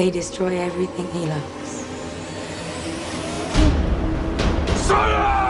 they destroy everything he loves. Silence!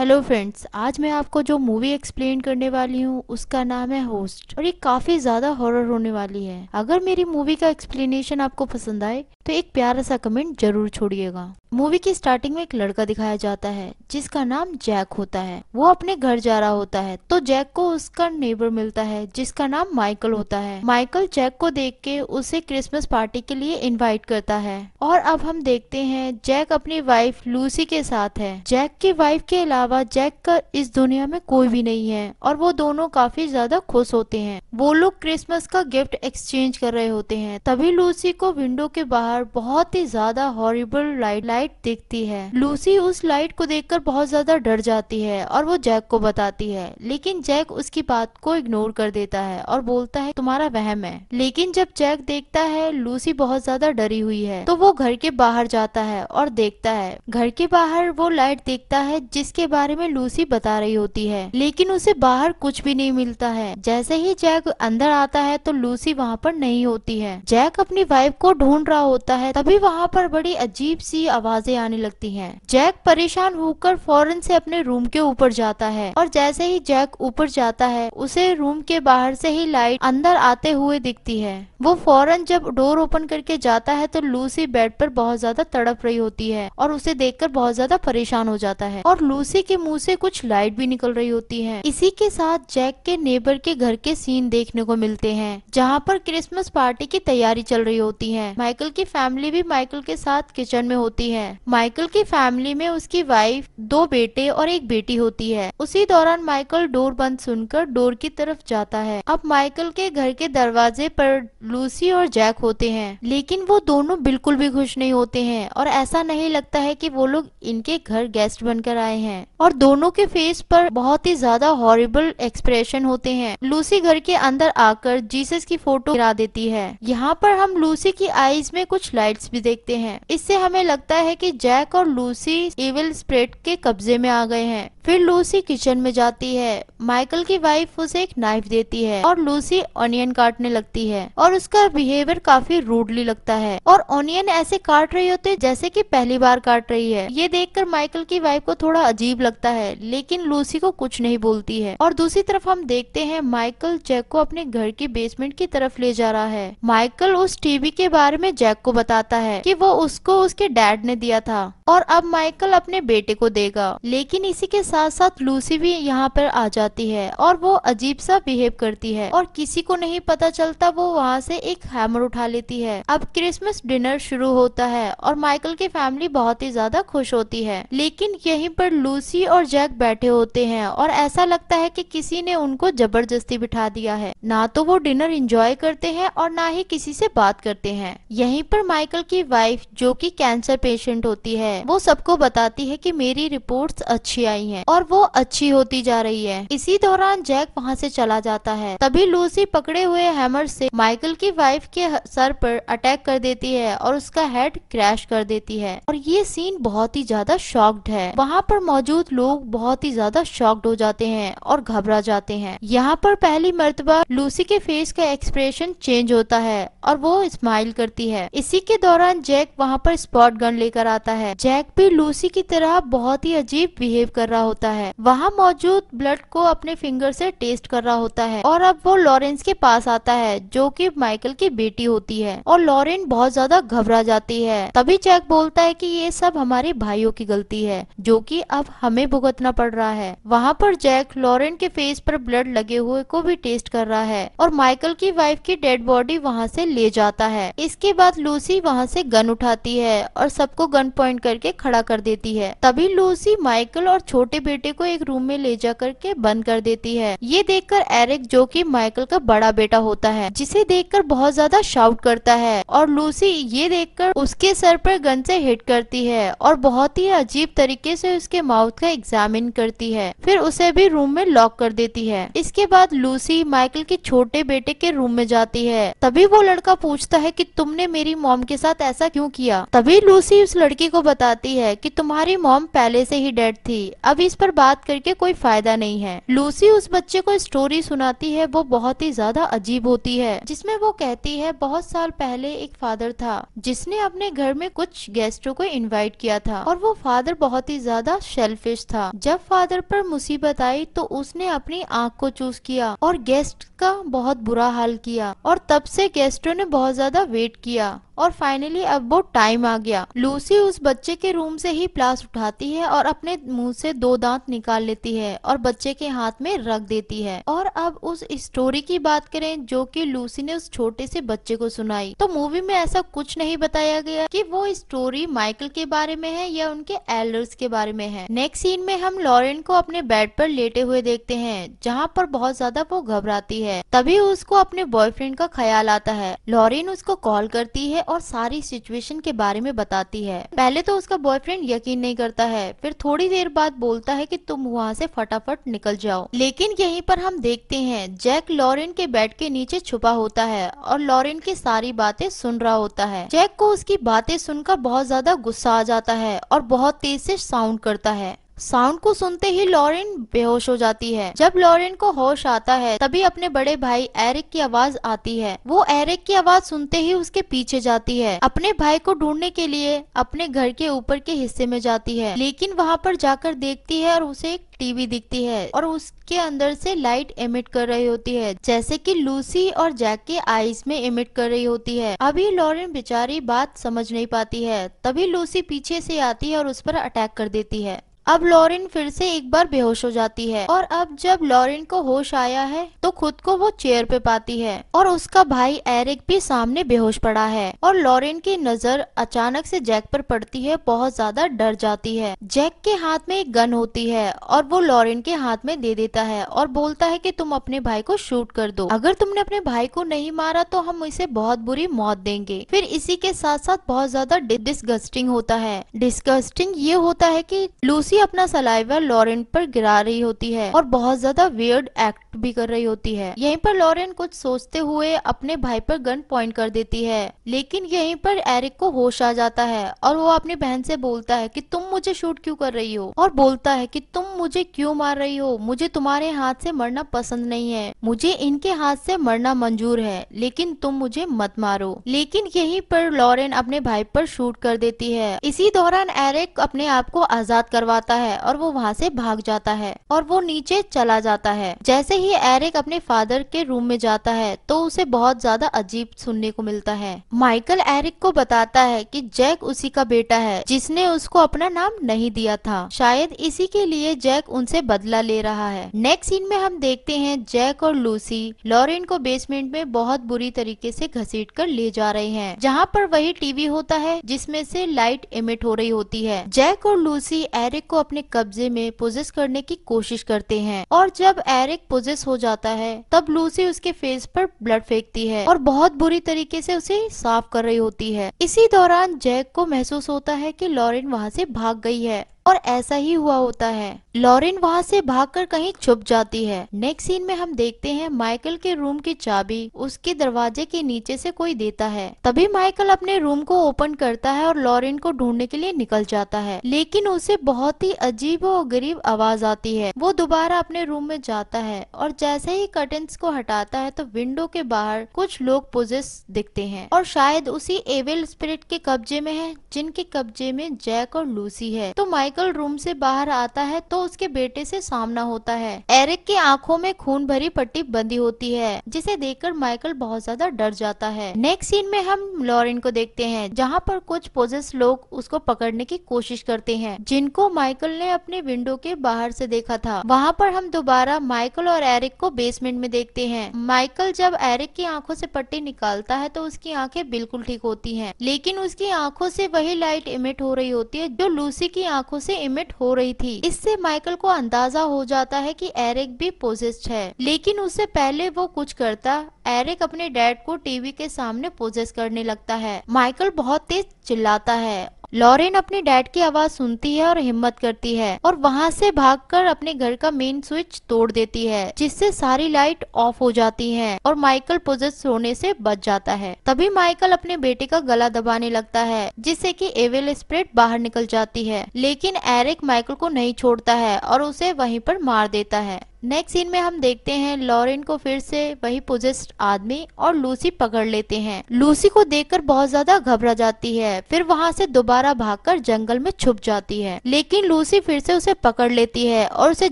Hello friends आज मैं आपको जो मूवी एक्सप्लेन करने वाली हूँ उसका नाम है होस्ट और ये काफी ज्यादा हॉरर होने वाली है अगर मेरी मूवी का एक्सप्लेनेशन आपको पसंद आए तो एक प्यारा सा कमेंट जरूर छोड़िएगा मूवी की स्टार्टिंग में एक लड़का दिखाया जाता है जिसका नाम जैक होता है वो अपने घर जा रहा होता है तो जैक को उसका नेबर मिलता है जिसका नाम माइकल होता है माइकल जैक को देख के उसे क्रिसमस पार्टी के लिए इनवाइट करता है और अब हम देखते हैं जैक अपनी वाइफ लूसी के साथ है जैक की वाइफ के अलावा अलावा जैक का इस दुनिया में कोई भी नहीं है और वो दोनों काफी ज्यादा खुश होते हैं वो लोग क्रिसमस का गिफ्ट एक्सचेंज कर रहे होते हैं तभी लूसी को विंडो के बाहर बहुत ही ज्यादा हॉरिबल लाइट लाइट दिखती है लूसी उस लाइट को देखकर बहुत ज्यादा डर जाती है और वो जैक को बताती है लेकिन जैक उसकी बात को इग्नोर कर देता है और बोलता है तुम्हारा वहम है लेकिन जब जैक देखता है लूसी बहुत ज्यादा डरी हुई है तो वो घर के बाहर जाता है और देखता है घर के बाहर वो लाइट देखता है जिसके बारे में लूसी बता रही होती है लेकिन उसे बाहर कुछ भी नहीं मिलता है जैसे ही जैक अंदर आता है तो लूसी वहाँ पर नहीं होती है जैक अपनी वाइफ को ढूंढ रहा होता है तभी वहाँ पर बड़ी अजीब सी आवाजें आने लगती है जैक परेशान होकर फौरन से अपने रूम के ऊपर जाता है और जैसे ही जैक ऊपर जाता है उसे रूम के बाहर से ही लाइट अंदर आते हुए दिखती है वो फौरन जब डोर ओपन करके जाता है तो लूसी बेड पर बहुत ज्यादा तड़प रही होती है और उसे देखकर बहुत ज्यादा परेशान हो जाता है और लूसी के मुंह से कुछ लाइट भी निकल रही होती है इसी के साथ जैक के नेबर के घर के सीन देखने को मिलते हैं जहाँ पर क्रिसमस पार्टी की तैयारी चल रही होती है माइकल की फैमिली भी माइकल के साथ किचन में होती है माइकल की फैमिली में उसकी वाइफ दो बेटे और एक बेटी होती है उसी दौरान माइकल डोर बंद सुनकर डोर की तरफ जाता है अब माइकल के घर के दरवाजे पर लूसी और जैक होते हैं लेकिन वो दोनों बिल्कुल भी खुश नहीं होते हैं और ऐसा नहीं लगता है कि वो लोग इनके घर गेस्ट बनकर आए हैं और दोनों के फेस पर बहुत ही ज्यादा हॉरिबल एक्सप्रेशन होते हैं लूसी घर के अंदर आकर जीसस की फोटो गिरा देती है यहाँ पर हम लूसी की आईज में कुछ लाइट्स भी देखते हैं इससे हमें लगता है कि जैक और लूसी एविल स्प्रेड के कब्जे में आ गए हैं फिर लूसी किचन में जाती है माइकल की वाइफ उसे एक नाइफ देती है और लूसी ऑनियन काटने लगती है और उसका बिहेवियर काफी रूडली लगता है और ऑनियन ऐसे काट रही होते जैसे कि पहली बार काट रही है ये देखकर माइकल की वाइफ को थोड़ा अजीब लगता है लेकिन लूसी को कुछ नहीं बोलती है और दूसरी तरफ हम देखते हैं माइकल जैक को अपने घर की बेसमेंट की तरफ ले जा रहा है माइकल उस टीवी के बारे में जैक को बताता है की वो उसको उसके डैड ने दिया था और अब माइकल अपने बेटे को देगा लेकिन इसी के साथ साथ साथ लूसी भी यहाँ पर आ जाती है और वो अजीब सा बिहेव करती है और किसी को नहीं पता चलता वो वहाँ से एक हैमर उठा लेती है अब क्रिसमस डिनर शुरू होता है और माइकल की फैमिली बहुत ही ज्यादा खुश होती है लेकिन यहीं पर लूसी और जैक बैठे होते हैं और ऐसा लगता है कि किसी ने उनको जबरदस्ती बिठा दिया है ना तो वो डिनर इंजॉय करते हैं और ना ही किसी से बात करते हैं यहीं पर माइकल की वाइफ जो कि कैंसर पेशेंट होती है वो सबको बताती है कि मेरी रिपोर्ट्स अच्छी आई हैं और वो अच्छी होती जा रही है इसी दौरान जैक वहाँ से चला जाता है तभी लूसी पकड़े हुए हैमर से माइकल की वाइफ के सर पर अटैक कर देती है और उसका हेड क्रैश कर देती है और ये सीन बहुत ही ज्यादा शॉक्ड है वहाँ पर मौजूद लोग बहुत ही ज्यादा शॉक्ड हो जाते हैं और घबरा जाते हैं यहाँ पर पहली मरतबा लूसी के फेस का एक्सप्रेशन चेंज होता है और वो स्माइल करती है इसी के दौरान जैक वहाँ पर स्पॉट गन लेकर आता है जैक भी लूसी की तरह बहुत ही अजीब बिहेव कर रहा होता होता है वहाँ मौजूद ब्लड को अपने फिंगर से टेस्ट कर रहा होता है और अब वो लॉरेंस के पास आता है जो कि माइकल की बेटी होती है और लॉरेन बहुत ज्यादा घबरा जाती है तभी चैक बोलता है कि ये सब हमारे भाइयों की गलती है जो कि अब हमें भुगतना पड़ रहा है वहाँ पर जैक लॉरेन के फेस पर ब्लड लगे हुए को भी टेस्ट कर रहा है और माइकल की वाइफ की डेड बॉडी वहाँ से ले जाता है इसके बाद लूसी वहाँ से गन उठाती है और सबको गन पॉइंट करके खड़ा कर देती है तभी लूसी माइकल और छोटे छोटे बेटे को एक रूम में ले जा के बंद कर देती है ये देखकर एरिक जो कि माइकल का बड़ा बेटा होता है जिसे देखकर बहुत ज्यादा शाउट करता है और लूसी ये देखकर उसके सर पर गन से हिट करती है और बहुत ही अजीब तरीके से उसके माउथ का एग्जामिन करती है फिर उसे भी रूम में लॉक कर देती है इसके बाद लूसी माइकल के छोटे बेटे के रूम में जाती है तभी वो लड़का पूछता है कि तुमने मेरी मॉम के साथ ऐसा क्यों किया तभी लूसी उस लड़की को बताती है कि तुम्हारी मॉम पहले से ही डेड थी अब इस पर बात करके कोई फायदा नहीं है लूसी उस बच्चे को स्टोरी सुनाती है वो बहुत ही ज्यादा अजीब होती है जिसमे वो कहती है बहुत साल पहले एक फादर था जिसने अपने घर में कुछ गेस्टों को इनवाइट किया था और वो फादर बहुत ही ज्यादा शेल्फिश था जब फादर पर मुसीबत आई तो उसने अपनी आंख को चूज किया और गेस्ट का बहुत बुरा हाल किया और तब से गेस्टों ने बहुत ज्यादा वेट किया और फाइनली अब वो टाइम आ गया लूसी उस बच्चे के रूम से ही प्लास उठाती है और अपने मुंह से दो दांत निकाल लेती है और बच्चे के हाथ में रख देती है और अब उस स्टोरी की बात करें जो कि लूसी ने उस छोटे से बच्चे को सुनाई तो मूवी में ऐसा कुछ नहीं बताया गया कि वो स्टोरी माइकल के बारे में है या उनके एल्डर्स के बारे में है नेक्स्ट सीन में हम लॉरेन को अपने बेड पर लेटे हुए देखते हैं जहाँ पर बहुत ज्यादा वो घबराती है तभी उसको अपने बॉयफ्रेंड का ख्याल आता है लॉरेन उसको कॉल करती है और सारी सिचुएशन के बारे में बताती है पहले तो उसका बॉयफ्रेंड यकीन नहीं करता है फिर थोड़ी देर बाद बोलता है कि तुम वहाँ से फटाफट निकल जाओ लेकिन यहीं पर हम देखते हैं जैक लॉरेन के बेड के नीचे छुपा होता है और लॉरेन की सारी बातें सुन रहा होता है जैक को उसकी बातें सुनकर बहुत ज्यादा गुस्सा आ जाता है और बहुत तेज से साउंड करता है साउंड को सुनते ही लॉरेन बेहोश हो जाती है जब लॉरेन को होश आता है तभी अपने बड़े भाई एरिक की आवाज आती है वो एरिक की आवाज सुनते ही उसके पीछे जाती है अपने भाई को ढूंढने के लिए अपने घर के ऊपर के हिस्से में जाती है लेकिन वहाँ पर जाकर देखती है और उसे एक टीवी दिखती है और उसके अंदर से लाइट एमिट कर रही होती है जैसे की लूसी और जैक के आईज में इमिट कर रही होती है अभी लॉरेन बेचारी बात समझ नहीं पाती है तभी लूसी पीछे से आती है और उस पर अटैक कर देती है अब लॉरिन फिर से एक बार बेहोश हो जाती है और अब जब लॉरिन को होश आया है तो खुद को वो चेयर पे पाती है और उसका भाई एरिक भी सामने बेहोश पड़ा है और लॉरिन की नजर अचानक से जैक पर पड़ती है बहुत ज्यादा डर जाती है जैक के हाथ में एक गन होती है और वो लॉरिन के हाथ में दे देता है और बोलता है की तुम अपने भाई को शूट कर दो अगर तुमने अपने भाई को नहीं मारा तो हम इसे बहुत बुरी मौत देंगे फिर इसी के साथ साथ बहुत ज्यादा डिस्गस्टिंग होता है डिस्गस्टिंग ये होता है की लूसी ही अपना सलाइवा लॉरेन पर गिरा रही होती है और बहुत ज्यादा वियर्ड एक्ट भी कर रही होती है यहीं पर लॉरेन कुछ सोचते हुए अपने भाई पर गन पॉइंट कर देती है लेकिन यहीं पर एरिक को होश आ जाता है और वो अपनी बहन से बोलता है कि तुम मुझे शूट क्यों कर रही हो और बोलता है कि तुम मुझे क्यों मार रही हो मुझे तुम्हारे हाथ से मरना पसंद नहीं है मुझे इनके हाथ से मरना मंजूर है लेकिन तुम मुझे मत मारो लेकिन यहीं पर लॉरेन अपने भाई पर शूट कर देती है इसी दौरान एरिक अपने आप को आजाद करवाता जाता है और वो वहाँ से भाग जाता है और वो नीचे चला जाता है जैसे ही एरिक अपने फादर के रूम में जाता है तो उसे बहुत ज्यादा अजीब सुनने को मिलता है माइकल एरिक को बताता है कि जैक उसी का बेटा है जिसने उसको अपना नाम नहीं दिया था शायद इसी के लिए जैक उनसे बदला ले रहा है नेक्स्ट सीन में हम देखते हैं जैक और लूसी लॉरिन को बेसमेंट में बहुत बुरी तरीके से घसीट कर ले जा रहे हैं जहाँ पर वही टीवी होता है जिसमे से लाइट इमिट हो रही होती है जैक और लूसी एरिक को अपने कब्जे में पोजेस करने की कोशिश करते हैं और जब एरिक पोजिस हो जाता है तब लूसी उसके फेस पर ब्लड फेंकती है और बहुत बुरी तरीके से उसे साफ कर रही होती है इसी दौरान जैक को महसूस होता है कि लॉरेन वहाँ से भाग गई है और ऐसा ही हुआ होता है लॉरिन वहाँ से भागकर कहीं छुप जाती है नेक्स्ट सीन में हम देखते हैं माइकल के रूम की चाबी उसके दरवाजे के नीचे से कोई देता है तभी माइकल अपने रूम को ओपन करता है और लॉरिन को ढूंढने के लिए निकल जाता है लेकिन उसे बहुत ही अजीब और गरीब आवाज आती है वो दोबारा अपने रूम में जाता है और जैसे ही कर्टन्स को हटाता है तो विंडो के बाहर कुछ लोग पोजेस दिखते है और शायद उसी एवेल स्पिरिट के कब्जे में है जिनके कब्जे में जैक और लूसी है तो माइकल माइकल रूम से बाहर आता है तो उसके बेटे से सामना होता है एरिक की आंखों में खून भरी पट्टी बंदी होती है जिसे देखकर माइकल बहुत ज्यादा डर जाता है नेक्स्ट सीन में हम लॉरिन को देखते हैं जहाँ पर कुछ पोजेस लोग उसको पकड़ने की कोशिश करते हैं जिनको माइकल ने अपने विंडो के बाहर से देखा था वहाँ पर हम दोबारा माइकल और एरिक को बेसमेंट में देखते हैं माइकल जब एरिक की आंखों से पट्टी निकालता है तो उसकी आंखें बिल्कुल ठीक होती हैं लेकिन उसकी आंखों से वही लाइट इमिट हो रही होती है जो लूसी की आंखों से इमिट हो रही थी इससे माइकल को अंदाजा हो जाता है कि एरिक भी पोजिस्ट है लेकिन उससे पहले वो कुछ करता एरिक अपने डैड को टीवी के सामने पोजेस करने लगता है माइकल बहुत तेज चिल्लाता है लॉरेन अपने डैड की आवाज सुनती है और हिम्मत करती है और वहाँ से भागकर अपने घर का मेन स्विच तोड़ देती है जिससे सारी लाइट ऑफ हो जाती है और माइकल पोजेस सोने से बच जाता है तभी माइकल अपने बेटे का गला दबाने लगता है जिससे कि एवेल स्प्रेड बाहर निकल जाती है लेकिन एरिक माइकल को नहीं छोड़ता है और उसे वहीं पर मार देता है नेक्स्ट सीन में हम देखते हैं लॉरेन को फिर से वही पोजेस्ट आदमी और लूसी पकड़ लेते हैं लूसी को देखकर बहुत ज्यादा घबरा जाती है फिर वहाँ से दोबारा भागकर जंगल में छुप जाती है लेकिन लूसी फिर से उसे पकड़ लेती है और उसे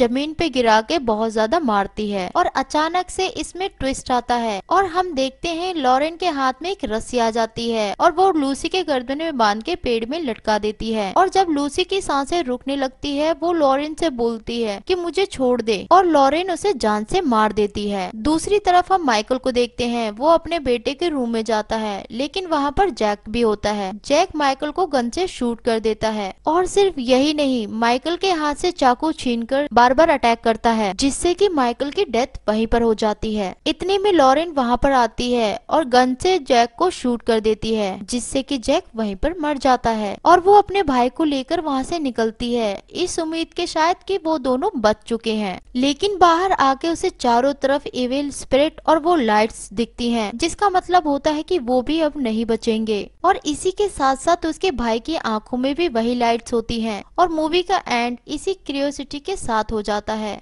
जमीन पे गिरा के बहुत ज्यादा मारती है और अचानक से इसमें ट्विस्ट आता है और हम देखते हैं लॉरेन के हाथ में एक रस्सी आ जाती है और वो लूसी के गर्दन में बांध के पेड़ में लटका देती है और जब लूसी की सांसें रुकने लगती है वो लॉरेन से बोलती है कि मुझे छोड़ दे और लॉरेन उसे जान से मार देती है दूसरी तरफ हम माइकल को देखते हैं वो अपने बेटे के रूम में जाता है लेकिन वहाँ पर जैक भी होता है जैक माइकल को गन से शूट कर देता है और सिर्फ यही नहीं माइकल के हाथ से चाकू छीन कर बार बार अटैक करता है जिससे कि माइकल की डेथ वहीं पर हो जाती है इतने में लॉरेन वहाँ पर आती है और गन से जैक को शूट कर देती है जिससे कि जैक वहीं पर मर जाता है और वो अपने भाई को लेकर वहाँ से निकलती है इस उम्मीद के शायद कि वो दोनों बच चुके हैं लेकिन लेकिन बाहर आके उसे चारों तरफ इविल स्प्रिट और वो लाइट्स दिखती हैं जिसका मतलब होता है कि वो भी अब नहीं बचेंगे और इसी के साथ साथ उसके भाई की आंखों में भी वही लाइट्स होती हैं और मूवी का एंड इसी क्रियोसिटी के साथ हो जाता है